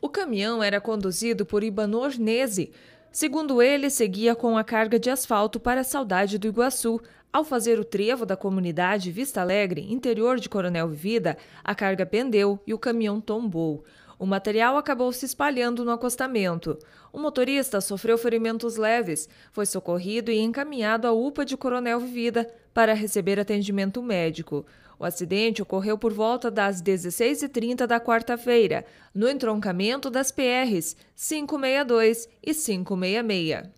O caminhão era conduzido por Ibanor Nese. Segundo ele, seguia com a carga de asfalto para a Saudade do Iguaçu. Ao fazer o trevo da comunidade Vista Alegre, interior de Coronel Vivida, a carga pendeu e o caminhão tombou. O material acabou se espalhando no acostamento. O motorista sofreu ferimentos leves, foi socorrido e encaminhado à UPA de Coronel Vivida para receber atendimento médico. O acidente ocorreu por volta das 16h30 da quarta-feira, no entroncamento das PRs 562 e 566.